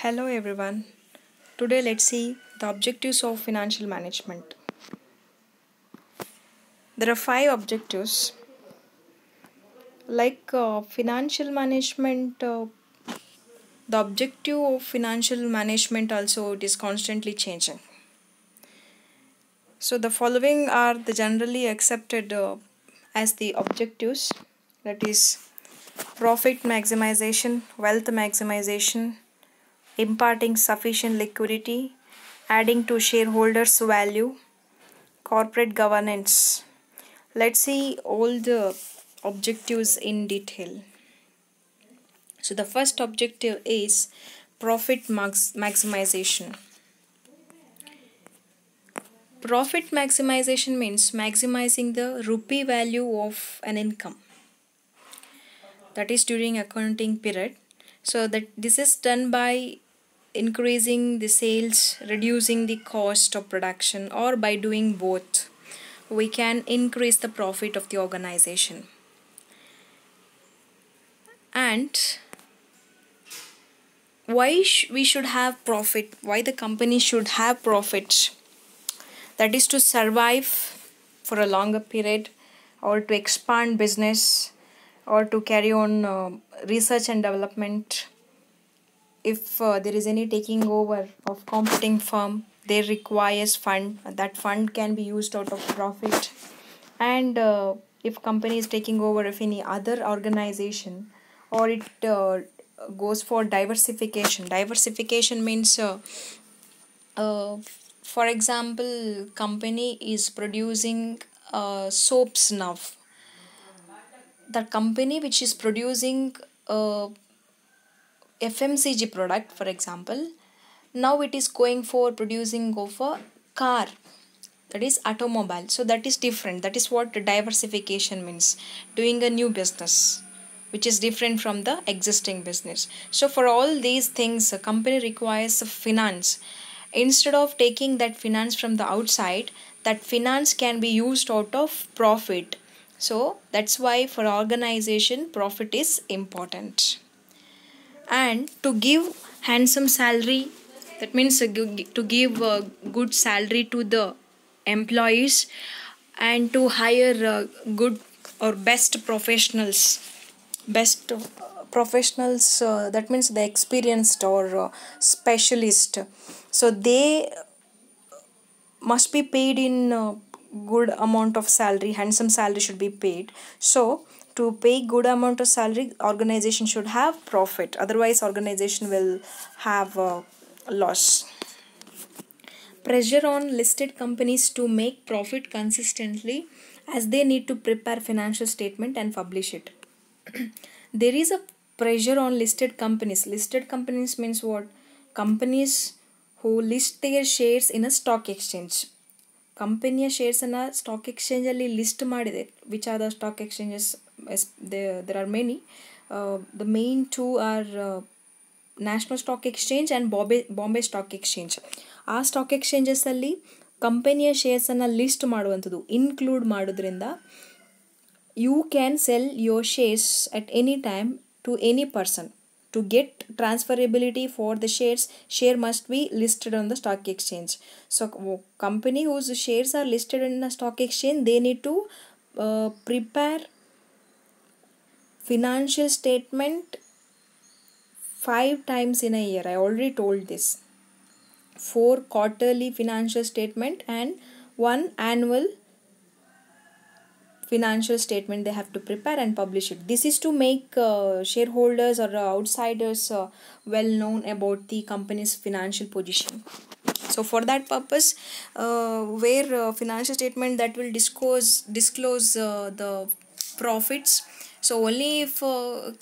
Hello everyone. Today let's see the objectives of financial management. There are five objectives. Like uh, financial management, uh, the objective of financial management also it is constantly changing. So the following are the generally accepted uh, as the objectives that is profit maximization, wealth maximization, imparting sufficient liquidity, adding to shareholders' value, corporate governance. Let's see all the objectives in detail. So the first objective is profit max maximization. Profit maximization means maximizing the rupee value of an income. That is during accounting period. So that this is done by increasing the sales, reducing the cost of production or by doing both, we can increase the profit of the organization. And why sh we should have profit, why the company should have profit, that is to survive for a longer period or to expand business or to carry on uh, research and development if uh, there is any taking over of competing firm they requires fund that fund can be used out of profit and uh, if company is taking over if any other organization or it uh, goes for diversification diversification means uh, uh, for example company is producing uh, soaps now the company which is producing uh, FMCG product for example now it is going for producing of a car that is automobile so that is different that is what diversification means doing a new business which is different from the existing business so for all these things a company requires finance instead of taking that finance from the outside that finance can be used out of profit so that's why for organization profit is important and to give handsome salary that means to give good salary to the employees and to hire good or best professionals best uh, professionals uh, that means the experienced or uh, specialist so they must be paid in uh, good amount of salary handsome salary should be paid so to pay good amount of salary organization should have profit otherwise organization will have a loss pressure on listed companies to make profit consistently as they need to prepare financial statement and publish it there is a pressure on listed companies listed companies means what companies who list their shares in a stock exchange ಕಂಪನಿಯ ಶೇರ್ಸನ್ನು stock ಎಕ್ಸ್ಚೇಂಜಲ್ಲಿ list ಮಾಡಿದೆ which are the stock exchanges as there are many the main two are national stock exchange and Bombay Bombay stock exchange ಆ stock ಎಕ್ಸ್ಚೇಂಜಸ್ಸಲ್ಲಿ ಕಂಪನಿಯ ಶೇರ್ಸನ್ನು list ಮಾಡುವಂಥದ್ದು include ಮಾಡೋದ್ರಿಂದ you can sell your shares at any time to any person To get transferability for the shares, share must be listed on the stock exchange. So company whose shares are listed in the stock exchange, they need to uh, prepare financial statement five times in a year. I already told this. Four quarterly financial statement and one annual financial statement they have to prepare and publish it this is to make uh, shareholders or uh, outsiders uh, well known about the company's financial position so for that purpose uh, where uh, financial statement that will disclose disclose uh, the profits so only if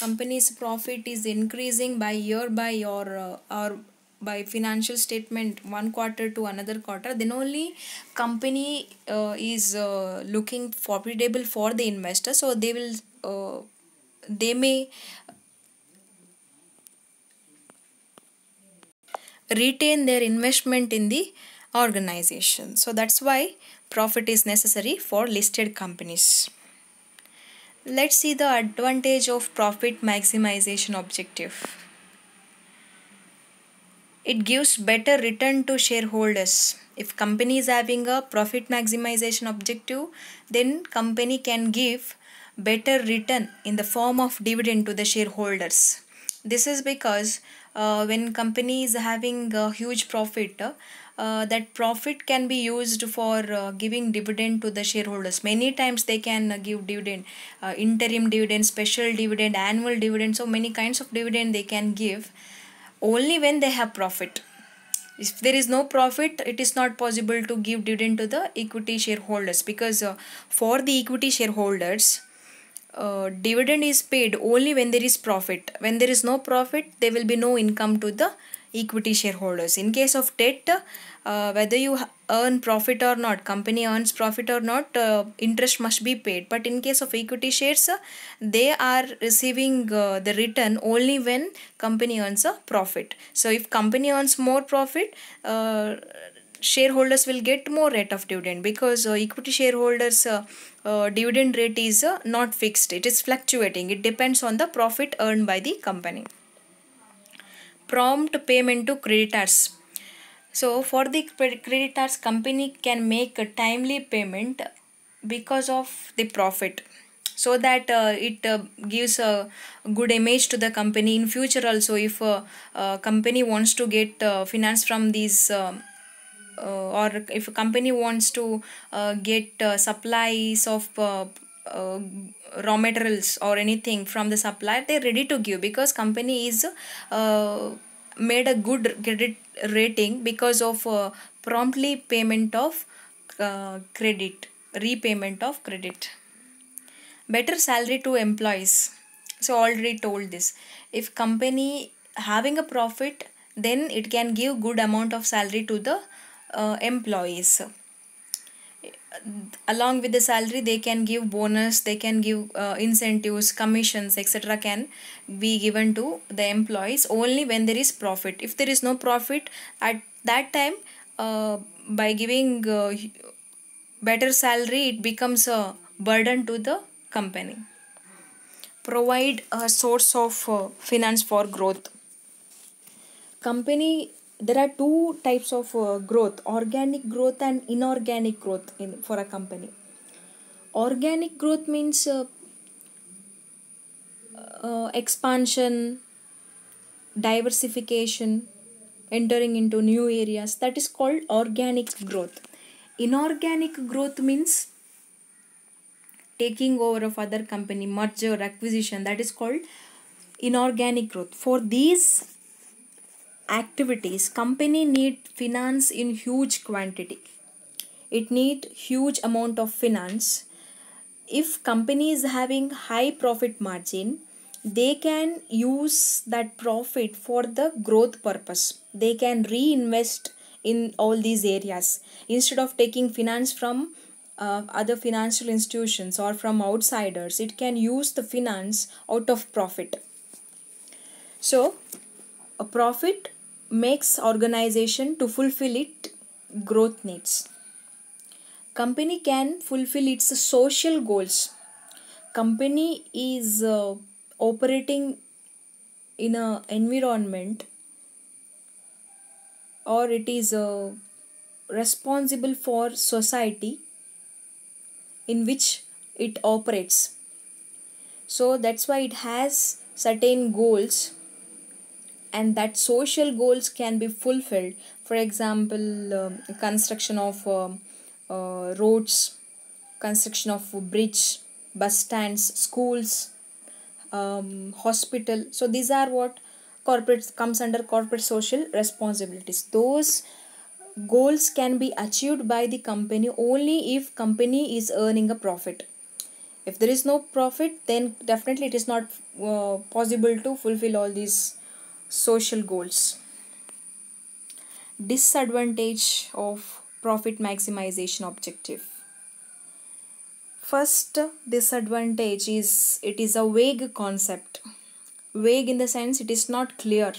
company's profit is increasing by year by or or by financial statement one quarter to another quarter then only company uh, is uh, looking profitable for the investor so they will uh, they may retain their investment in the organization so that's why profit is necessary for listed companies let's see the advantage of profit maximization objective it gives better return to shareholders if company is having a profit maximization objective then company can give better return in the form of dividend to the shareholders this is because uh, when company is having a huge profit uh, that profit can be used for uh, giving dividend to the shareholders many times they can uh, give dividend uh, interim dividend special dividend annual dividend so many kinds of dividend they can give only when they have profit if there is no profit it is not possible to give dividend to the equity shareholders because uh, for the equity shareholders uh, dividend is paid only when there is profit when there is no profit there will be no income to the equity shareholders. In case of debt, uh, whether you earn profit or not, company earns profit or not, uh, interest must be paid. But in case of equity shares, uh, they are receiving uh, the return only when company earns a profit. So if company earns more profit, uh, shareholders will get more rate of dividend because uh, equity shareholders uh, uh, dividend rate is not fixed it is fluctuating it depends on the profit earned by the company prompt payment to creditors. So for the creditors, company can make a timely payment because of the profit so that uh, it uh, gives a good image to the company in future also if a, uh, a uh, company wants to get uh, finance from these uh, or if a company wants to get supplies of uh, raw materials or anything from the supplier they're ready to give because company is uh, made a good credit rating because of uh, promptly payment of uh, credit repayment of credit better salary to employees so already told this if company having a profit then it can give good amount of salary to the uh, employees along with the salary they can give bonus they can give uh, incentives commissions etc can be given to the employees only when there is profit if there is no profit at that time uh, by giving uh, better salary it becomes a burden to the company provide a source of uh, finance for growth company there are two types of uh, growth organic growth and inorganic growth in for a company organic growth means uh, uh, expansion diversification entering into new areas that is called organic growth inorganic growth means taking over of other company merger acquisition that is called inorganic growth for these activities company need finance in huge quantity it need huge amount of finance if company is having high profit margin they can use that profit for the growth purpose they can reinvest in all these areas instead of taking finance from uh, other financial institutions or from outsiders it can use the finance out of profit so a profit makes organization to fulfill its growth needs. Company can fulfill its social goals. Company is uh, operating in a environment or it is uh, responsible for society in which it operates so that's why it has certain goals and that social goals can be fulfilled for example um, construction of uh, uh, roads construction of bridge bus stands schools um, hospital so these are what corporate comes under corporate social responsibilities those goals can be achieved by the company only if company is earning a profit if there is no profit then definitely it is not uh, possible to fulfill all these social goals. Disadvantage of profit maximization objective. First disadvantage is it is a vague concept. Vague in the sense it is not clear.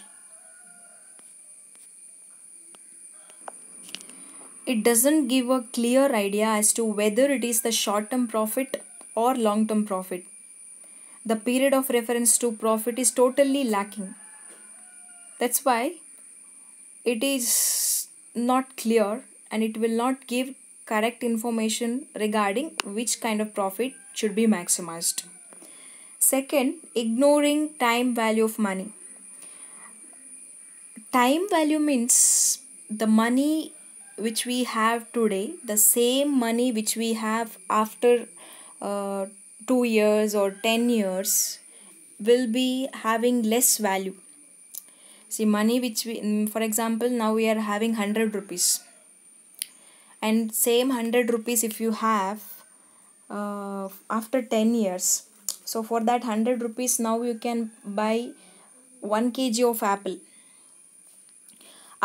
It doesn't give a clear idea as to whether it is the short term profit or long term profit. The period of reference to profit is totally lacking that's why it is not clear and it will not give correct information regarding which kind of profit should be maximized second ignoring time value of money time value means the money which we have today the same money which we have after uh, 2 years or 10 years will be having less value see money which we mm, for example now we are having 100 rupees and same 100 rupees if you have uh, after 10 years so for that 100 rupees now you can buy 1 kg of apple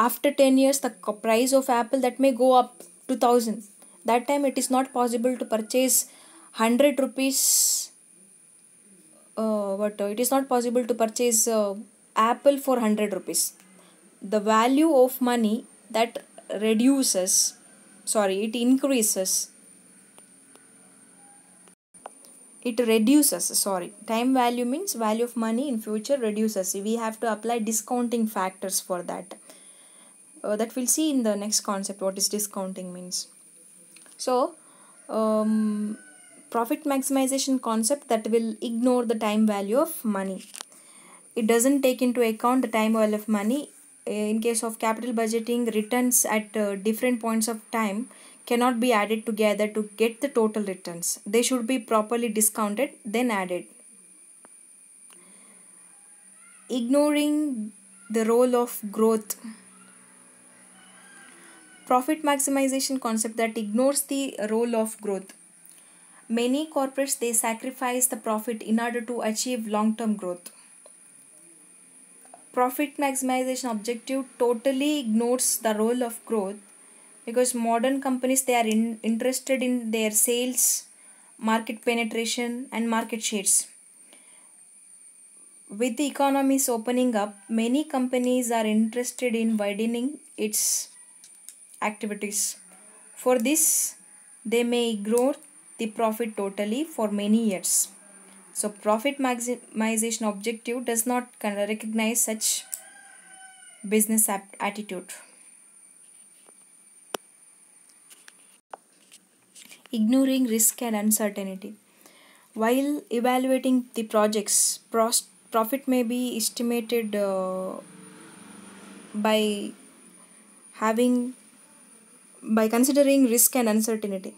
after 10 years the price of apple that may go up to 1000 that time it is not possible to purchase 100 rupees uh, what it is not possible to purchase uh, apple for 100 rupees the value of money that reduces sorry it increases it reduces sorry time value means value of money in future reduces we have to apply discounting factors for that uh, that we'll see in the next concept what is discounting means so um, profit maximization concept that will ignore the time value of money it doesn't take into account the time value of money. Eh, in case of capital budgeting, returns at uh, different points of time cannot be added together to get the total returns. They should be properly discounted then added. Ignoring the role of growth profit maximization concept that ignores the role of growth many corporates they sacrifice the profit in order to achieve long term growth profit maximization objective totally ignores the role of growth because modern companies they are in, interested in their sales market penetration and market shares with the economies opening up many companies are interested in widening its activities for this they may ignore the profit totally for many years so profit maximization objective does not recognize such business attitude. Ignoring risk and uncertainty. While evaluating the projects, profit may be estimated uh, by having by considering risk and uncertainty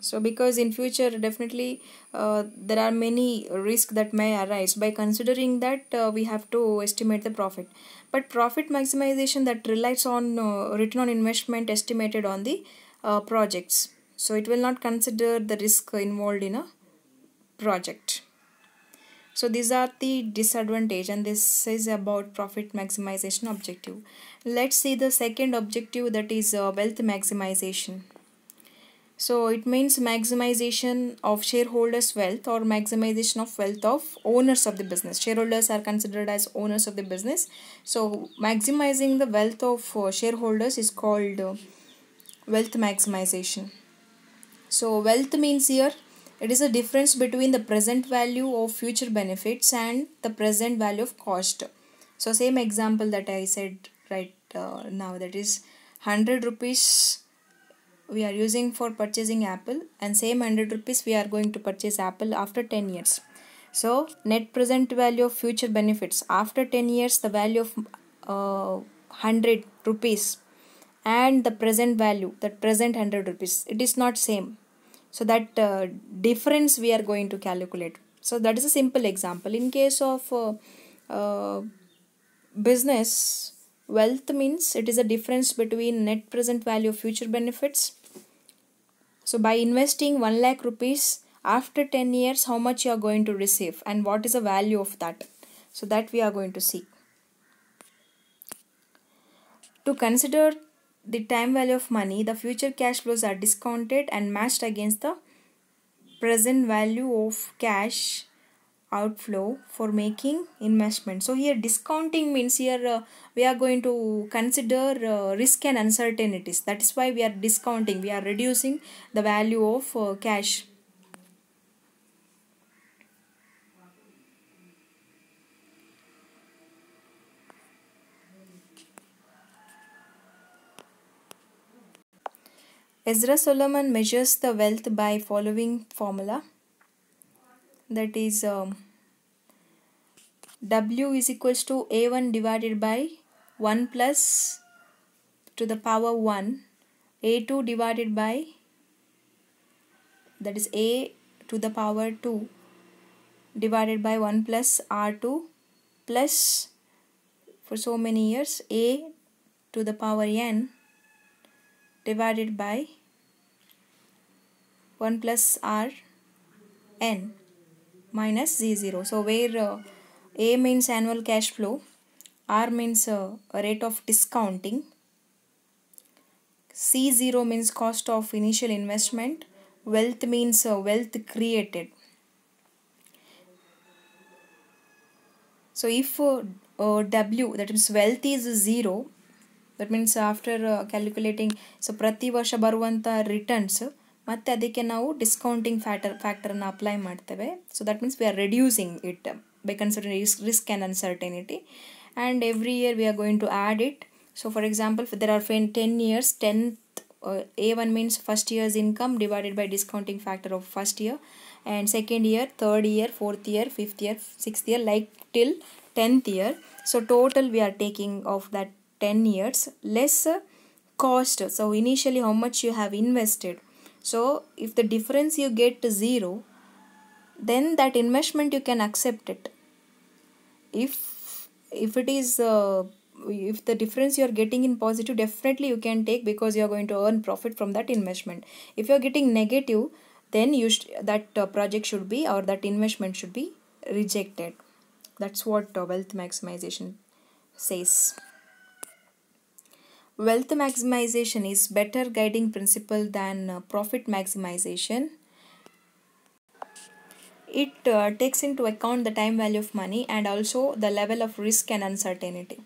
so because in future definitely uh, there are many risk that may arise by considering that uh, we have to estimate the profit but profit maximization that relies on uh, return on investment estimated on the uh, projects so it will not consider the risk involved in a project so these are the disadvantage and this is about profit maximization objective let's see the second objective that is uh, wealth maximization so it means maximization of shareholders' wealth or maximization of wealth of owners of the business. Shareholders are considered as owners of the business. So maximizing the wealth of uh, shareholders is called uh, wealth maximization. So wealth means here it is a difference between the present value of future benefits and the present value of cost. So same example that I said right uh, now that is 100 rupees we are using for purchasing apple and same 100 rupees we are going to purchase apple after 10 years so net present value of future benefits after 10 years the value of uh, 100 rupees and the present value the present 100 rupees it is not same so that uh, difference we are going to calculate so that is a simple example in case of uh, uh business wealth means it is a difference between net present value of future benefits so by investing 1 lakh rupees after 10 years, how much you are going to receive and what is the value of that. So that we are going to see. To consider the time value of money, the future cash flows are discounted and matched against the present value of cash outflow for making investment so here discounting means here uh, we are going to consider uh, risk and uncertainties that is why we are discounting we are reducing the value of uh, cash Ezra Solomon measures the wealth by following formula that is um, W is equals to A1 divided by 1 plus to the power 1 A2 divided by that is A to the power 2 divided by 1 plus R2 plus for so many years A to the power N divided by 1 plus R N minus Z0. So where uh, A means annual cash flow, R means uh, rate of discounting, C0 means cost of initial investment, wealth means uh, wealth created. So if uh, uh, W that means wealth is 0 that means after uh, calculating so prati ವರ್ಷ ಬರುವಂಥ returns ಮತ್ತು ಅದಕ್ಕೆ ನಾವು discounting factor ಫ್ಯಾಕ್ಟರನ್ನು apply ಮಾಡ್ತೇವೆ so that means we are reducing it ಬೇಕನ್ಸರ್ಟನ್ risk risk and uncertainty and every year we are going to add it so for example there are ಫೆನ್ ten years tenth a one means first year's income divided by discounting factor of first year and second year third year fourth year fifth year sixth year like till tenth year so total we are taking off that ten years less cost so initially how much you have invested so if the difference you get to 0, then that investment you can accept it. If, if it is, uh, if the difference you are getting in positive, definitely you can take because you are going to earn profit from that investment. If you are getting negative, then you that uh, project should be or that investment should be rejected. That's what uh, wealth maximization says. Wealth maximization is better guiding principle than uh, profit maximization. It uh, takes into account the time value of money and also the level of risk and uncertainty.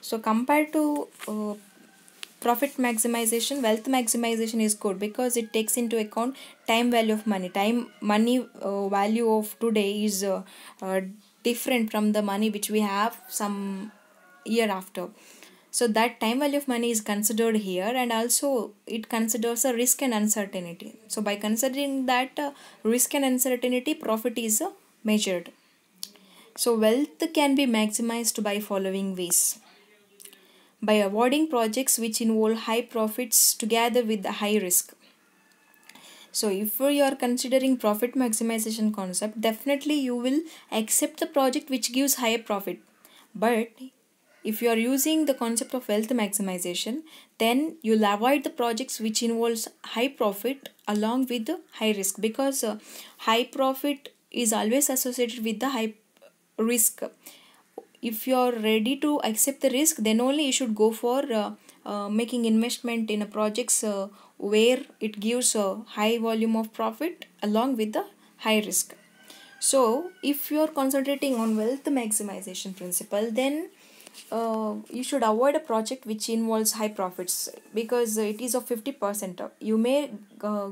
So compared to uh, profit maximization wealth maximization is good because it takes into account time value of money time money uh, value of today is uh, uh, different from the money which we have some year after so that time value of money is considered here and also it considers a risk and uncertainty. So by considering that uh, risk and uncertainty, profit is uh, measured. So wealth can be maximized by following ways. By avoiding projects which involve high profits together with the high risk. So if you are considering profit maximization concept, definitely you will accept the project which gives higher profit. But if you are using the concept of wealth maximization, then you'll avoid the projects which involves high profit along with the high risk because uh, high profit is always associated with the high risk. If you're ready to accept the risk, then only you should go for uh, uh, making investment in a projects uh, where it gives a high volume of profit along with the high risk. So, if you are concentrating on wealth maximization principle, then uh, you should avoid a project which involves high profits because it is of 50% you may uh,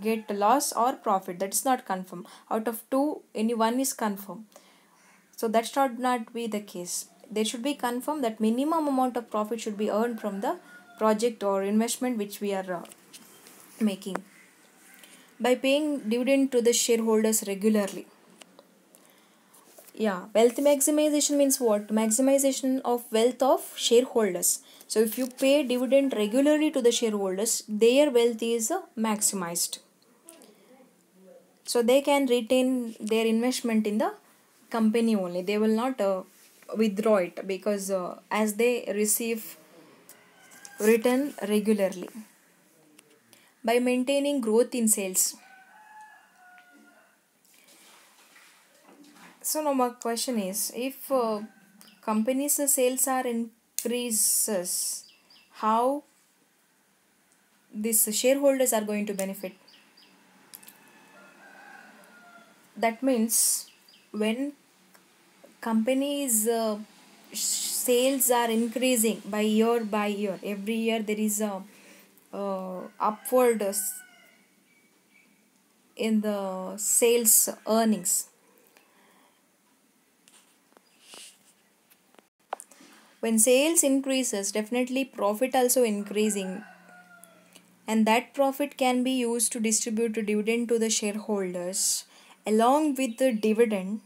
get loss or profit that is not confirmed out of two any one is confirmed so that should not be the case There should be confirmed that minimum amount of profit should be earned from the project or investment which we are uh, making by paying dividend to the shareholders regularly yeah wealth maximization means what maximization of wealth of shareholders so if you pay dividend regularly to the shareholders their wealth is maximized so they can retain their investment in the company only they will not uh, withdraw it because uh, as they receive return regularly by maintaining growth in sales so now my question is if uh, companies sales are increases how these shareholders are going to benefit that means when companies uh, sales are increasing by year by year every year there is a uh, upward uh, in the sales earnings when sales increases definitely profit also increasing and that profit can be used to distribute a dividend to the shareholders along with the dividend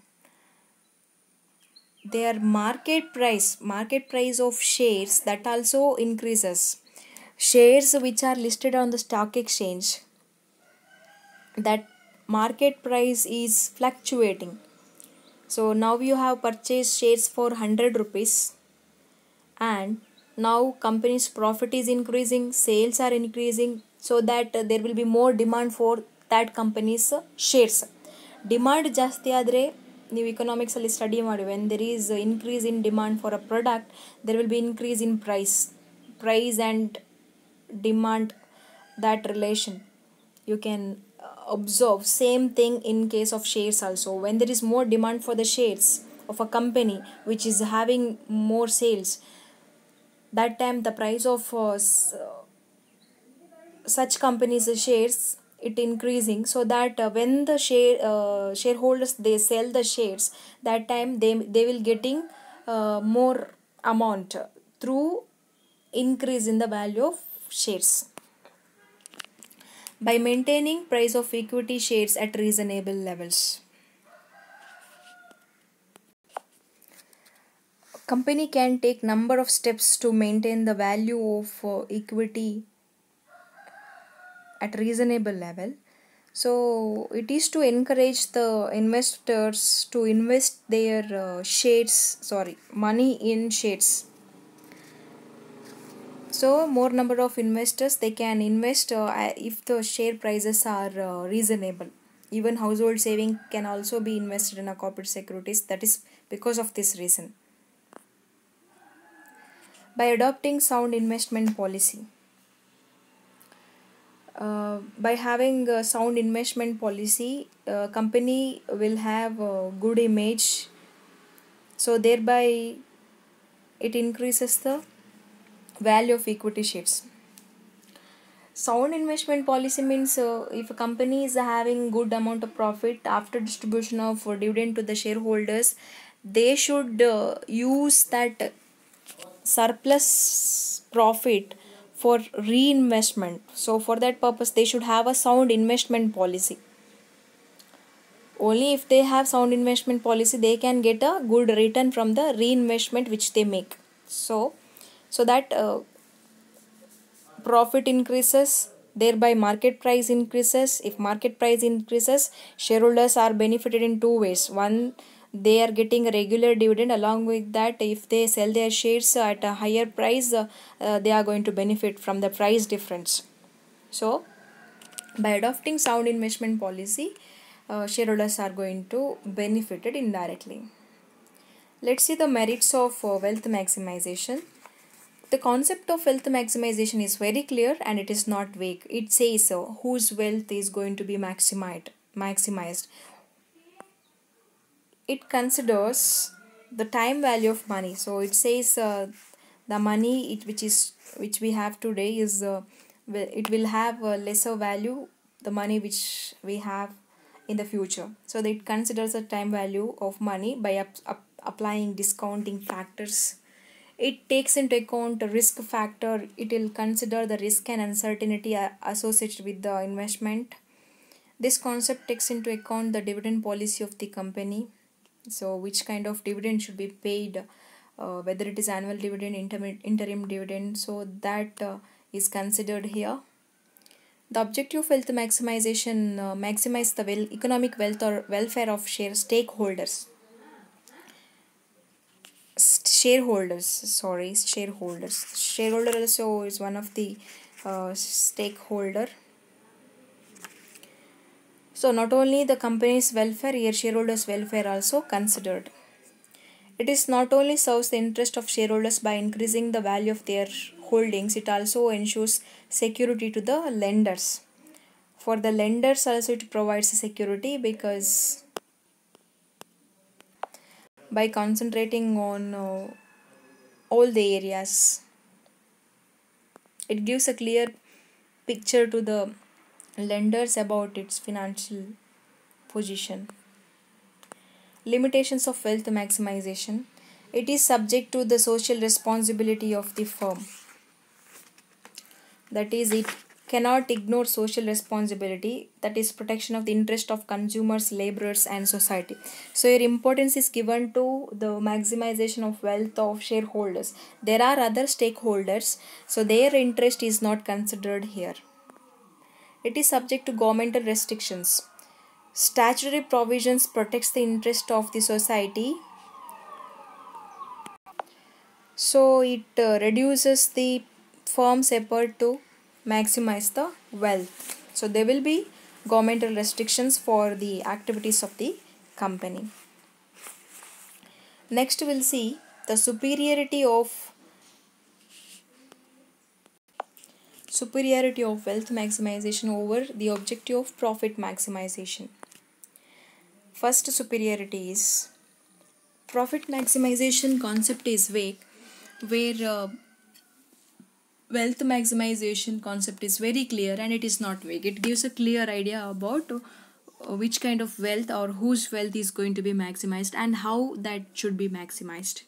their market price market price of shares that also increases shares which are listed on the stock exchange that market price is fluctuating so now you have purchased shares for 100 rupees and now company's profit is increasing sales are increasing so that there will be more demand for that company's shares demand ಜಾಸ್ತಿ ಆದರೆ ನೀವು ಇಕನಾಮಿಕ್ಸಲ್ಲಿ study study. When there increase in demand for a product, there will be increase in price, price and demand. That relation, you can can uh, observe same thing in case of shares also when there is more demand for the shares of a company which is having more sales that time the price of uh, such companies shares it increasing so that uh, when the share uh, shareholders they sell the shares that time they they will getting uh, more amount through increase in the value of shares by maintaining price of equity shares at reasonable levels company can take number of steps to maintain the value of uh, equity at reasonable level so it is to encourage the investors to invest their uh, shares sorry money in shares so more number of investors they can invest uh, if the share prices are uh, reasonable even household saving can also be invested in a corporate securities that is because of this reason by adopting sound investment policy. Uh, by having a sound investment policy, a company will have a good image. So thereby, it increases the value of equity shares. Sound investment policy means uh, if a company is having good amount of profit after distribution of dividend to the shareholders, they should uh, use that surplus profit for reinvestment. So, for that purpose, they should have a sound investment policy. Only if they have sound investment policy, they can get a good return from the reinvestment which they make. So, so that uh, profit increases, thereby market price increases. If market price increases, shareholders are benefited in two ways. One they are getting a regular dividend along with that if they sell their shares at a higher price uh, uh, they are going to benefit from the price difference so by adopting sound investment policy uh, shareholders are going to benefit it indirectly let's see the merits of uh, wealth maximization the concept of wealth maximization is very clear and it is not vague it says uh, whose wealth is going to be maximized maximized it considers the time value of money so it says uh, the money it which is which we have today is uh, it will have a lesser value the money which we have in the future so it considers the time value of money by up, up, applying discounting factors it takes into account the risk factor it will consider the risk and uncertainty uh, associated with the investment this concept takes into account the dividend policy of the company so which kind of dividend should be paid uh, whether it is annual dividend interim, interim dividend so that uh, is considered here the objective of wealth maximization uh, maximize the well, economic wealth or welfare of share stakeholders shareholders sorry shareholders shareholder also is one of the uh, stakeholder so not only the company's welfare, here shareholders' welfare also considered. It is not only serves the interest of shareholders by increasing the value of their holdings, it also ensures security to the lenders. For the lenders also it provides security because by concentrating on uh, all the areas, it gives a clear picture to the lenders about its financial position. Limitations of wealth maximization. It is subject to the social responsibility of the firm. That is, it cannot ignore social responsibility, that is, protection of the interest of consumers, laborers, and society. So, your importance is given to the maximization of wealth of shareholders. There are other stakeholders, so their interest is not considered here it is subject to governmental restrictions. Statutory provisions protects the interest of the society. So it uh, reduces the firm's effort to maximize the wealth. So there will be governmental restrictions for the activities of the company. Next we'll see the superiority of superiority of wealth maximization over the objective of profit maximization. First superiority is profit maximization concept is vague where uh, wealth maximization concept is very clear and it is not vague. It gives a clear idea about uh, which kind of wealth or whose wealth is going to be maximized and how that should be maximized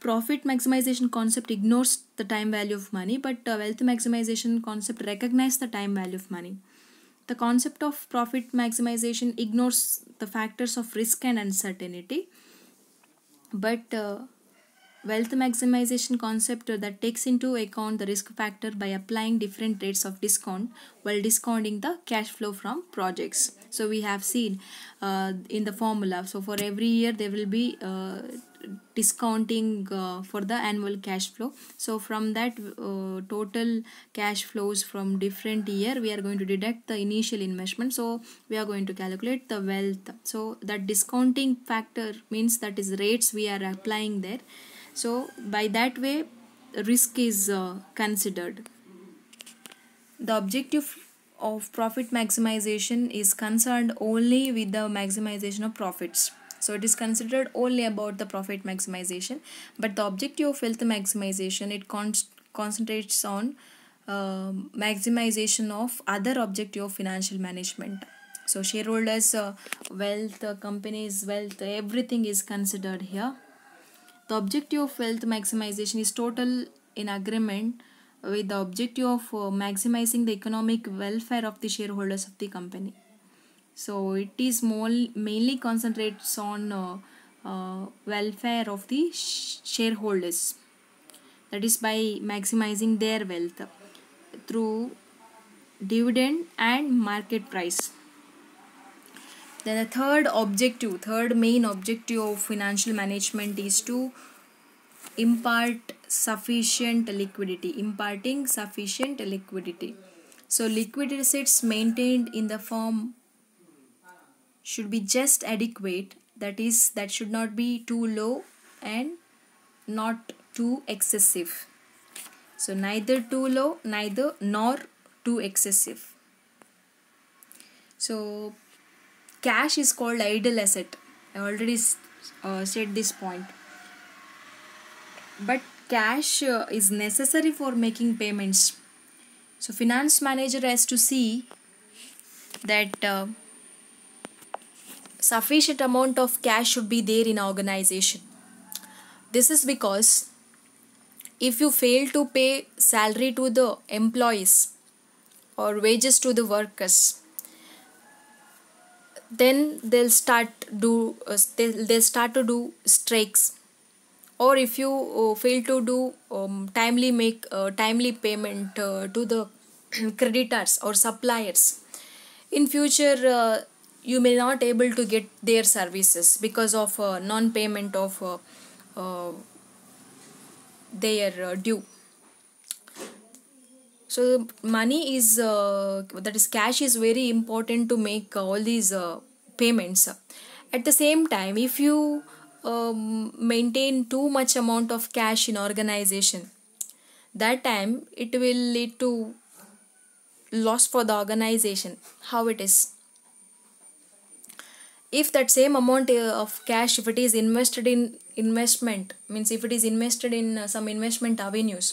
profit maximization concept ignores the time value of money but uh, wealth maximization concept recognizes the time value of money the concept of profit maximization ignores the factors of risk and uncertainty but uh, wealth maximization concept uh, that takes into account the risk factor by applying different rates of discount while discounting the cash flow from projects so we have seen uh, in the formula so for every year there will be uh, discounting uh, for the annual cash flow so from that uh, total cash flows from different year we are going to deduct the initial investment so we are going to calculate the wealth so that discounting factor means that is rates we are applying there so by that way risk is uh, considered the objective of profit maximization is concerned only with the maximization of profits so it is considered only about the profit maximization. But the objective of wealth maximization, it con concentrates on uh, maximization of other objective of financial management. So shareholders' uh, wealth, uh, companies' wealth, everything is considered here. The objective of wealth maximization is total in agreement with the objective of uh, maximizing the economic welfare of the shareholders of the company so it is more mainly concentrates on uh, uh, welfare of the shareholders that is by maximizing their wealth through dividend and market price then the third objective third main objective of financial management is to impart sufficient liquidity imparting sufficient liquidity so liquid assets maintained in the form should be just adequate that is that should not be too low and not too excessive so neither too low neither nor too excessive so cash is called idle asset i already uh, said this point but cash uh, is necessary for making payments so finance manager has to see that uh, sufficient amount of cash should be there in organization this is because if you fail to pay salary to the employees or wages to the workers then they'll start do uh, they'll, they'll start to do strikes or if you uh, fail to do um, timely make uh, timely payment uh, to the creditors or suppliers in future uh, you may not able to get their services because of uh, non payment of uh, uh their uh, due so money is uh, that is cash is very important to make all these payments at the same time if you um, maintain too much amount of cash in organization that time it will lead to loss for the organization how it is if that same amount uh, of cash if it is invested in investment means if it is invested in uh, some investment avenues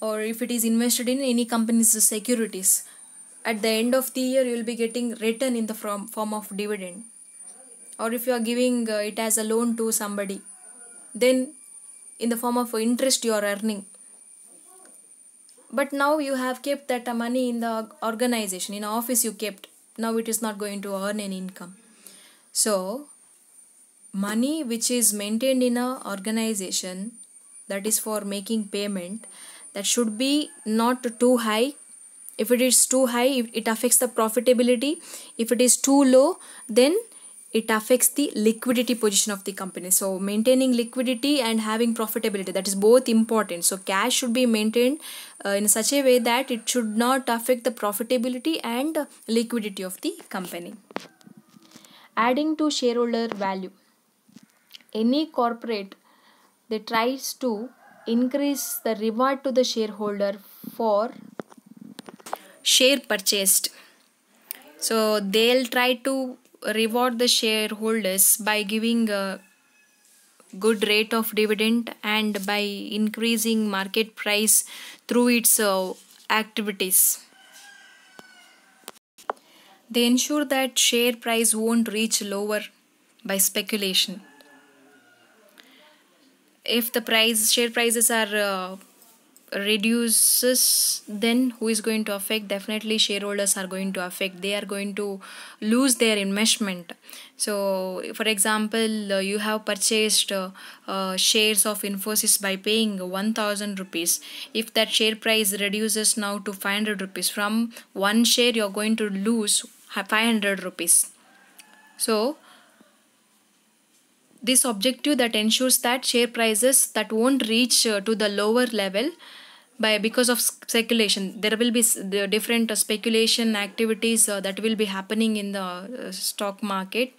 or if it is invested in any company's securities at the end of the year you will be getting return in the form, form of dividend or if you are giving uh, it as a loan to somebody then in the form of interest you are earning but now you have kept that money in the organization in office you kept now it is not going to earn any income so, money which is maintained in a organization that is for making payment that should be not too high if it is too high it affects the profitability if it is too low then it affects the liquidity position of the company so maintaining liquidity and having profitability that is both important so cash should be maintained uh, in such a way that it should not affect the profitability and liquidity of the company adding to shareholder value any corporate that tries to increase the reward to the shareholder for share purchased so they'll try to reward the shareholders by giving a good rate of dividend and by increasing market price through its uh, activities they ensure that share price won't reach lower by speculation. If the price share prices are uh, reduces then who is going to affect definitely shareholders are going to affect they are going to lose their investment so for example uh, you have purchased uh, uh, shares of infosys by paying 1000 rupees if that share price reduces now to 500 rupees from one share you are going to lose 500 rupees. So this objective that ensures that share prices that won't reach uh, to the lower level by because of speculation there will be the different uh, speculation activities uh, that will be happening in the uh, stock market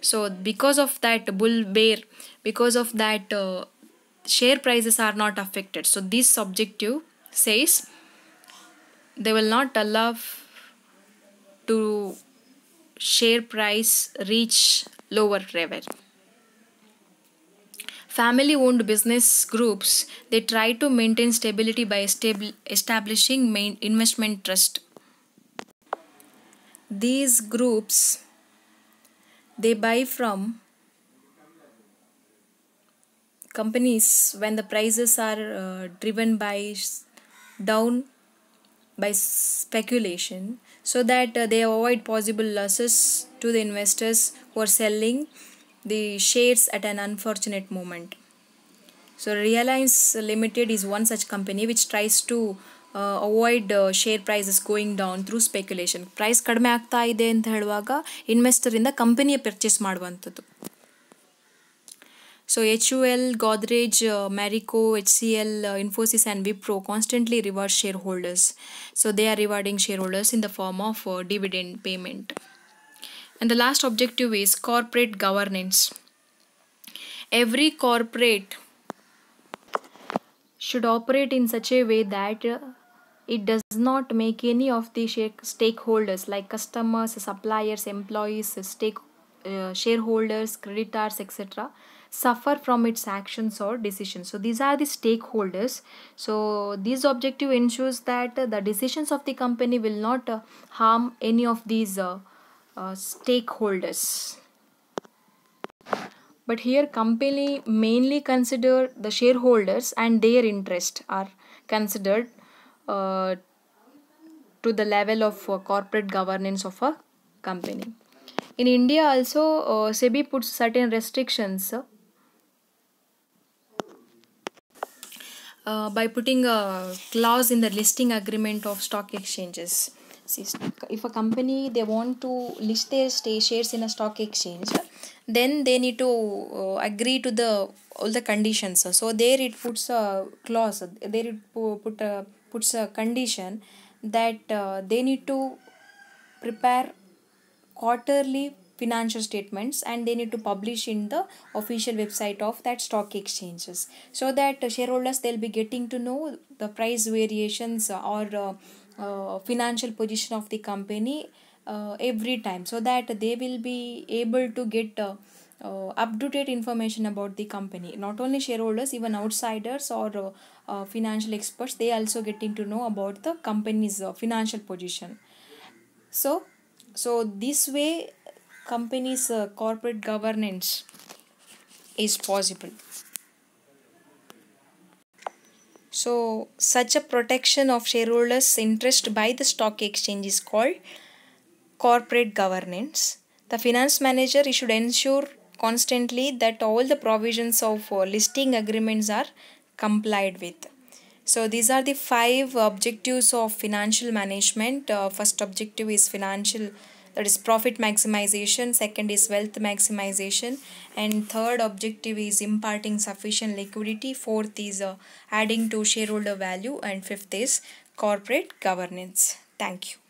so because of that bull bear because of that uh, share prices are not affected so this objective says they will not allow to share price reach lower level family owned business groups they try to maintain stability by establishing main investment trust these groups they buy from companies when the prices are uh, driven by down by speculation so that uh, they avoid possible losses to the investors who are selling the shares at an unfortunate moment. So Realize Limited is one such company which tries to uh, avoid share prices going down through speculation price ಕಡಿಮೆ ಆಗ್ತಾ ಇದೆ investor in the company purchase ಮಾಡುವಂಥದ್ದು so HUL, Godrej, uh, Marico, HCL, uh, Infosys and Wipro constantly reward shareholders. So they are rewarding shareholders in the form of uh, dividend payment. And the last objective is corporate governance. Every corporate should operate in such a way that uh, it does not make any of the stakeholders like customers, suppliers, employees, stake, uh, shareholders, creditors, etc suffer from its actions or decisions. So these are the stakeholders. So this objective ensures that the decisions of the company will not uh, harm any of these uh, uh, stakeholders but here company mainly consider the shareholders and their interest are considered uh, to the level of uh, corporate governance of a company in india also uh, sebi puts certain restrictions uh, by putting a clause in the listing agreement of stock exchanges. See, if a company they want to list their shares in a stock exchange, then they need to uh, agree to the all the conditions. So there it puts a clause. There it put a, puts a condition that uh, they need to prepare quarterly financial statements and they need to publish in the official website of that stock exchanges so that shareholders they'll be getting to know the price variations or uh, uh, financial position of the company uh, every time so that they will be able to get uh, uh, up to date information about the company not only shareholders even outsiders or uh, uh, financial experts they also getting to know about the company's uh, financial position so so this way companies' uh, corporate governance is possible. So, such a protection of shareholders' interest by the stock exchange is called corporate governance. The finance manager should ensure constantly that all the provisions of uh, listing agreements are complied with. So these are the five objectives of financial management. Uh, first objective is financial that is profit maximization second is wealth maximization and third objective is imparting sufficient liquidity fourth is uh, adding to shareholder value and fifth is corporate governance thank you